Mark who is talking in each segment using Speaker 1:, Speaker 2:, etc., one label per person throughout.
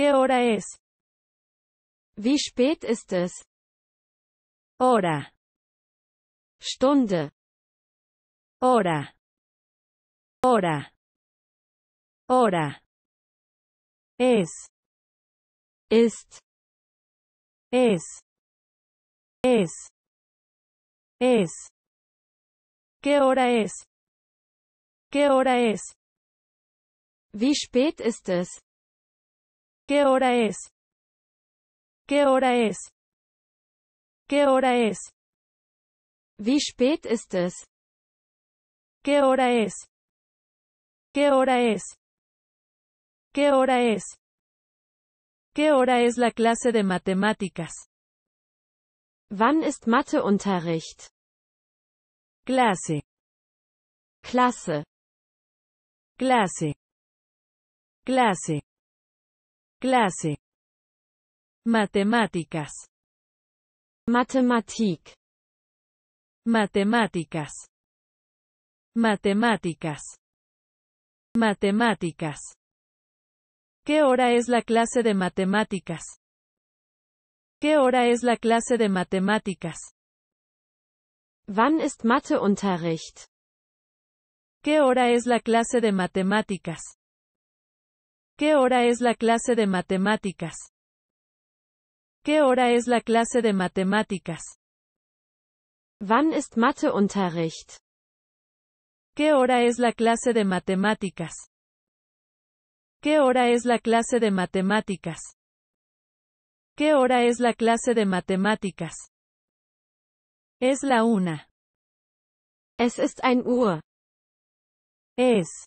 Speaker 1: ¿Qué hora es? Wie spät ist es? Hora. Stunde. Hora. Hora. Hora. Es. Ist. Es. Es. Es. ¿Qué hora es? ¿Qué hora es? Wie spät ist es? ¿Qué hora es? ¿Qué hora es? ¿Qué hora es? Wie spät ist es? ¿Qué hora es?
Speaker 2: ¿Qué hora es? ¿Qué hora es? ¿Qué hora es la clase de matemáticas? Wann ist Matheunterricht? Klasse. Klasse.
Speaker 1: Klasse. Klasse.
Speaker 2: clase, matemáticas, Mathematik, matemáticas, matemáticas, matemáticas. ¿Qué hora es la clase de matemáticas? ¿Qué hora es la clase de matemáticas? Wann ist Matheunterricht? ¿Qué hora es la clase de matemáticas? ¿Qué hora es la clase de matemáticas? ¿Qué hora es la clase de matemáticas? Wann ist Matheunterricht? ¿Qué hora es la clase de matemáticas? ¿Qué hora es la clase de matemáticas? ¿Qué hora es la clase de matemáticas? Es la una. Es ist ein Uhr.
Speaker 1: Es.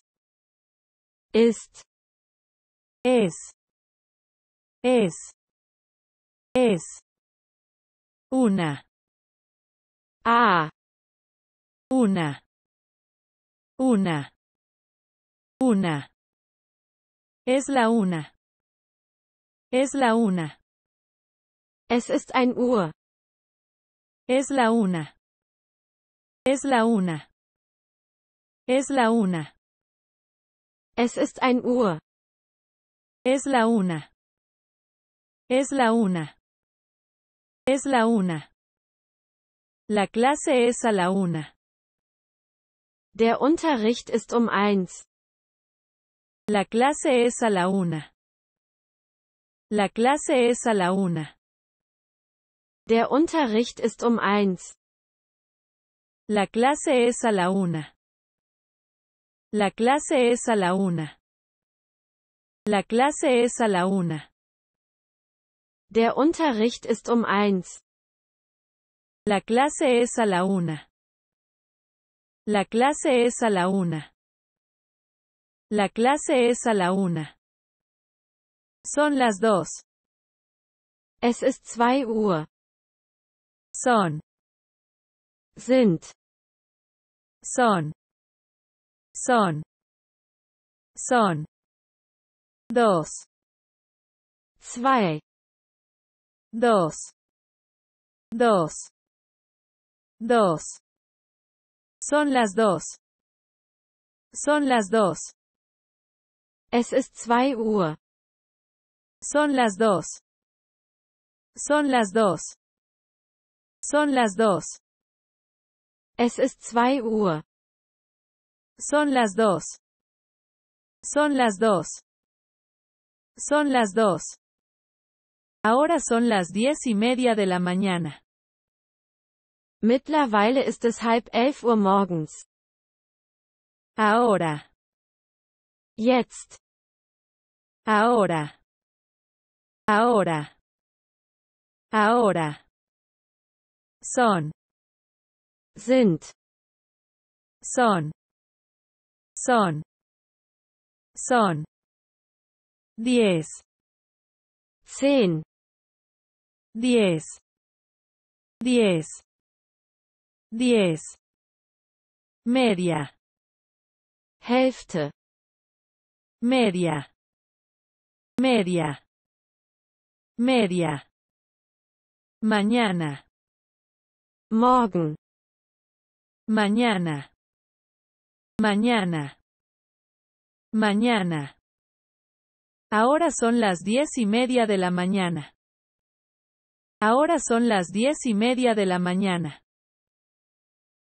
Speaker 1: Ist es es es una a una una una es la una es la una es ist ein Uhr es la una es la una es la una es ist ein Uhr es la una. Es la una. Es la una.
Speaker 2: La clase es a la una. Der Unterricht ist um eins. La clase es a la una. La clase es a la una. Der Unterricht ist um eins. La clase es a la una. La clase es a la una. La clase es a la una. Der Unterricht ist um eins. La clase es a la una. La clase es a la una. La clase es a la una. Son
Speaker 1: las dos. Es ist zwei Uhr. Son. Sind. Son. Son. Son. dos zwei dos dos dos son las dos son las dos es ist zwei Uhr son las dos son las dos son las dos es ist zwei Uhr son
Speaker 2: las dos son las dos son las dos. Ahora son las diez y media de la mañana. Mittlerweile ist es halb elf Uhr morgens.
Speaker 1: Ahora. Jetzt. Ahora. Ahora. Ahora. Son. Sind. Son. Son. Son diez, zehn, diez, diez, diez, media, Hälfte, media, media, media, mañana, morgen, mañana, mañana,
Speaker 2: mañana Ahora son las diez y media de la mañana. Ahora son las diez y media de la mañana.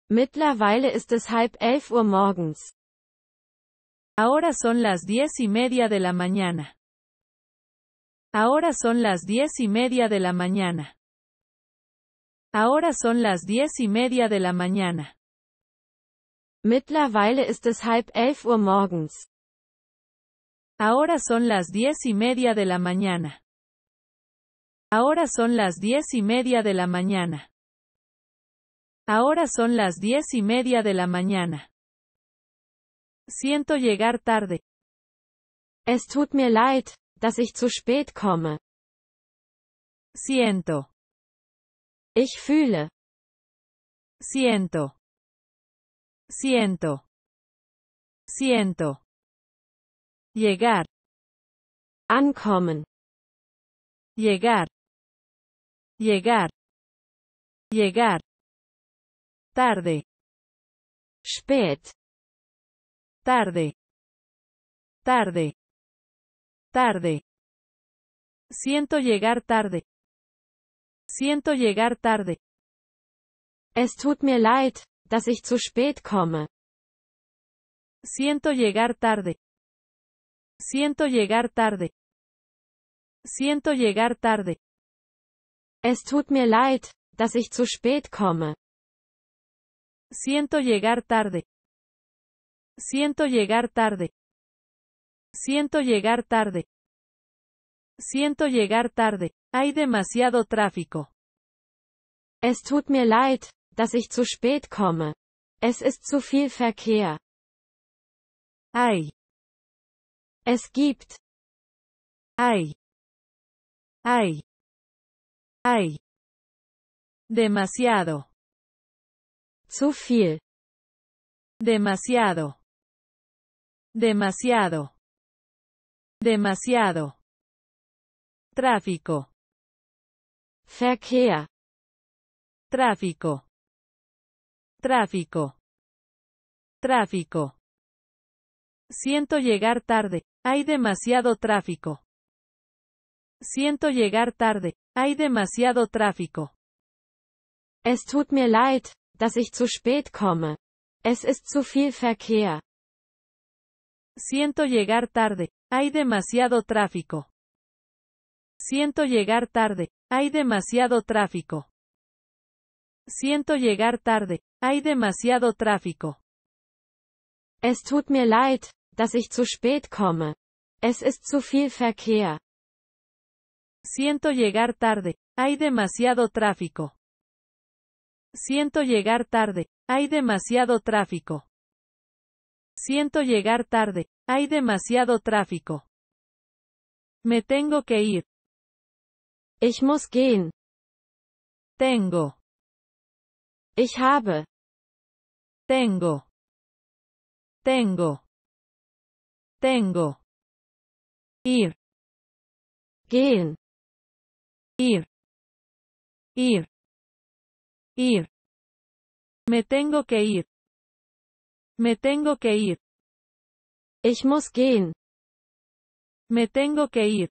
Speaker 2: Mittlerweile ist es halb elf Uhr morgens. Ahora son las diez y media de la mañana. Ahora son las diez y media de la mañana. Ahora son las diez y media de la mañana. Mittlerweile ist es halb elf Uhr morgens. Ahora son las diez y media de la mañana. Ahora son las diez y media de la mañana. Ahora son las diez y media de la mañana. Siento llegar tarde. Es tut mir leid, dass ich zu spät komme. Siento. Ich fühle.
Speaker 1: Siento. Siento. Siento. Llegar. Ankommen. Llegar. Llegar. Llegar. Tarde. Spät. Tarde. Tarde. Tarde.
Speaker 2: Siento llegar tarde. Siento llegar tarde. Es tut mir leid, dass ich zu spät komme. Siento llegar tarde. Siento llegar tarde. Siento llegar tarde. Es tut mir leid, dass ich zu spät komme. Siento llegar tarde. Siento llegar tarde. Siento llegar tarde. Siento llegar tarde. Hay demasiado tráfico. Es tut mir leid, dass ich zu spät komme. Es ist zu viel Verkehr.
Speaker 1: Es gibt. Hay. ay. Hay. Demasiado. Zu Demasiado. Demasiado. Demasiado. Tráfico. Verkehr.
Speaker 2: Tráfico. Tráfico. Tráfico. Siento llegar tarde. Hay demasiado tráfico. Siento llegar tarde. Hay demasiado tráfico. Es tut mir leid, dass ich zu spät komme. Es ist zu viel Verkehr. Siento llegar tarde. Hay demasiado tráfico. Siento llegar tarde. Hay demasiado tráfico. Siento llegar tarde. Hay demasiado tráfico. Es tut mir leid, dass ich zu spät komme. Es ist zu viel Verkehr. Siento llegar tarde. Hay demasiado tráfico. Siento llegar tarde. Hay demasiado tráfico. Siento llegar tarde. Hay demasiado tráfico. Me tengo que ir. Ich muss gehen. Tengo.
Speaker 1: Ich habe. Tengo. Tengo. Tengo. Ir. Gehen. Ir. Ir. Ir. Me tengo que ir. Me tengo que ir. Ich muss gehen. Me tengo que ir.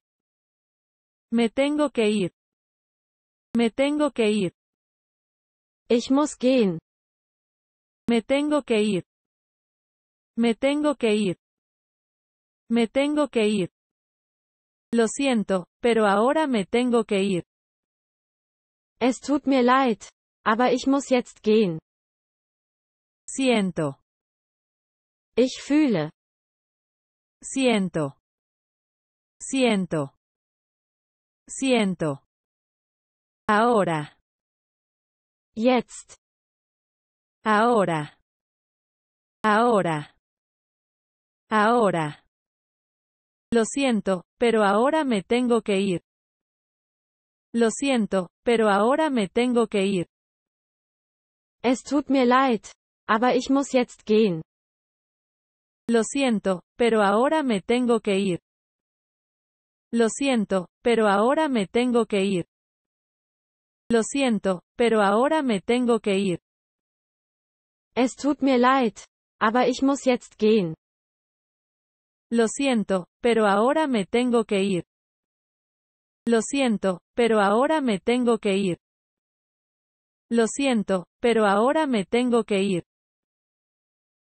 Speaker 1: Me tengo que ir. Me tengo que ir. Ich muss gehen. Me tengo que ir. Me
Speaker 2: tengo que ir. Me tengo que ir. Lo siento, pero ahora me tengo que ir. Es tut mir leid, aber ich muss jetzt gehen. Siento. Ich
Speaker 1: fühle. Siento. Siento. Siento. Ahora. Jetzt. Ahora. Ahora.
Speaker 2: Ahora. Lo siento, pero ahora me tengo que ir. Lo siento, pero ahora me tengo que ir. Es tut mir leid, aber ich muss jetzt gehen. Lo siento, pero ahora me tengo que ir. Lo siento, pero ahora me tengo que ir. Lo siento, pero ahora me tengo que ir. Es tut mir leid, aber ich muss jetzt gehen. Lo siento, pero ahora me tengo que ir. Lo siento, pero ahora me tengo que ir. Lo siento, pero ahora me tengo que ir.